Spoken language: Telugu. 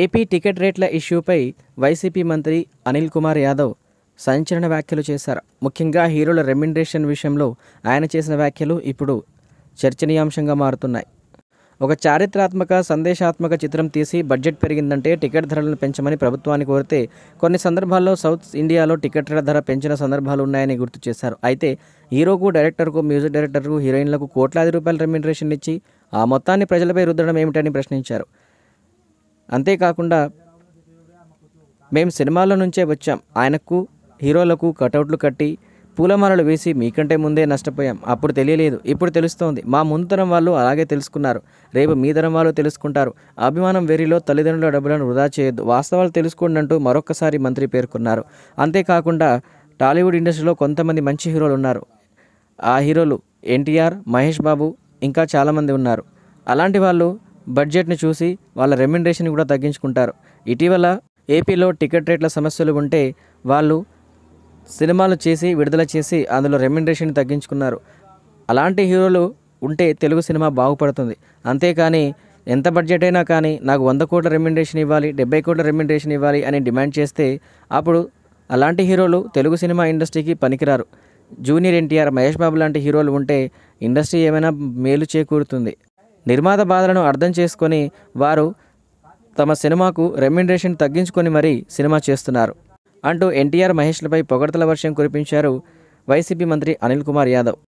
ఏపీ టికెట్ రేట్ల ఇష్యూపై వైసీపీ మంత్రి అనిల్ కుమార్ యాదవ్ సంచలన వ్యాఖ్యలు చేశారు ముఖ్యంగా హీరోల రెమ్యునరేషన్ విషయంలో ఆయన చేసిన వ్యాఖ్యలు ఇప్పుడు చర్చనీయాంశంగా మారుతున్నాయి ఒక చారిత్రాత్మక సందేశాత్మక చిత్రం తీసి బడ్జెట్ పెరిగిందంటే టికెట్ ధరలను పెంచమని ప్రభుత్వాన్ని కోరితే కొన్ని సందర్భాల్లో సౌత్ ఇండియాలో టికెట్ల ధర పెంచిన సందర్భాలు ఉన్నాయని గుర్తు చేశారు అయితే హీరోకు డైరెక్టర్కు మ్యూజిక్ డైరెక్టర్కు హీరోయిన్లకు కోట్లాది రూపాయల రెమ్యునరేషన్ ఇచ్చి ఆ మొత్తాన్ని ప్రజలపై రుద్దడం ఏమిటని ప్రశ్నించారు అంతేకాకుండా మేము సినిమాల నుంచే వచ్చాం ఆయనకు హీరోలకు కటౌట్లు కట్టి పూలమాలలు వేసి మీకంటే ముందే నష్టపోయాం అప్పుడు తెలియలేదు ఇప్పుడు తెలుస్తోంది మా ముందుతరం వాళ్ళు అలాగే తెలుసుకున్నారు రేపు మీ తరం వాళ్ళు తెలుసుకుంటారు అభిమానం వెరీలో తల్లిదండ్రుల డబ్బులను వృధా చేయొద్దు వాస్తవాలు తెలుసుకోండి అంటూ మరొకసారి మంత్రి పేర్కొన్నారు అంతేకాకుండా టాలీవుడ్ ఇండస్ట్రీలో కొంతమంది మంచి హీరోలు ఉన్నారు ఆ హీరోలు ఎన్టీఆర్ మహేష్ బాబు ఇంకా చాలామంది ఉన్నారు అలాంటి వాళ్ళు బడ్జెట్ను చూసి వాళ్ళ రెమ్యుండేషన్ కూడా తగ్గించుకుంటారు ఇటీవల ఏపీలో టికెట్ రేట్ల సమస్యలు ఉంటే వాళ్ళు సినిమాలు చేసి విడుదల చేసి అందులో రెమ్యునరేషన్ తగ్గించుకున్నారు అలాంటి హీరోలు ఉంటే తెలుగు సినిమా బాగుపడుతుంది అంతేకాని ఎంత బడ్జెట్ అయినా కానీ నాకు వంద కోట్ల రెమ్యుండేషన్ ఇవ్వాలి డెబ్బై కోట్ల రెమ్యునరేషన్ ఇవ్వాలి అని డిమాండ్ చేస్తే అప్పుడు అలాంటి హీరోలు తెలుగు సినిమా ఇండస్ట్రీకి పనికిరారు జూనియర్ ఎన్టీఆర్ మహేష్ బాబు లాంటి హీరోలు ఉంటే ఇండస్ట్రీ ఏమైనా మేలు చేకూరుతుంది నిర్మాత బాధలను అర్థం చేసుకొని వారు తమ సినిమాకు రెమ్యునరేషన్ తగ్గించుకొని మరీ సినిమా చేస్తున్నారు అంటూ ఎన్టీఆర్ మహేష్లపై పొగడతల వర్షం కురిపించారు వైసీపీ మంత్రి అనిల్ కుమార్ యాదవ్